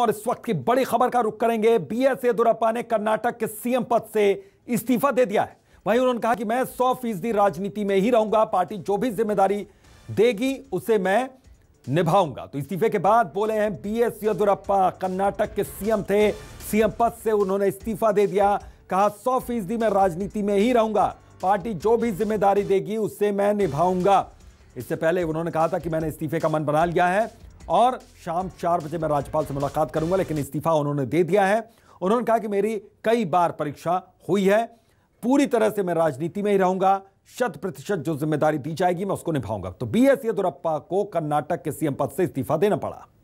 और इस वक्त की बड़ी खबर का रुख करेंगे बी एस येदुरप्पा ने कर्नाटक के सीएम पद से इस्तीफा दे दिया है वहीं उन्होंने कहा कि मैं सौ फीसदी राजनीति में ही रहूंगा पार्टी जो भी जिम्मेदारी देगी उसे मैं निभाऊंगा तो इस्तीफे के बाद बोले हैं बी एस येदुरप्पा कर्नाटक के सीएम थे सीएम पद से उन्होंने इस्तीफा दे दिया कहा सौ फीसदी में राजनीति में ही रहूंगा पार्टी जो भी जिम्मेदारी देगी उससे मैं निभाऊंगा इससे पहले उन्होंने कहा था कि मैंने इस्तीफे का मन बना लिया है और शाम चार बजे मैं राज्यपाल से मुलाकात करूंगा लेकिन इस्तीफा उन्होंने दे दिया है उन्होंने कहा कि मेरी कई बार परीक्षा हुई है पूरी तरह से मैं राजनीति में ही रहूंगा शत प्रतिशत जो जिम्मेदारी दी जाएगी मैं उसको निभाऊंगा तो बी एस येदुरप्पा को कर्नाटक के सीएम पद से इस्तीफा देना पड़ा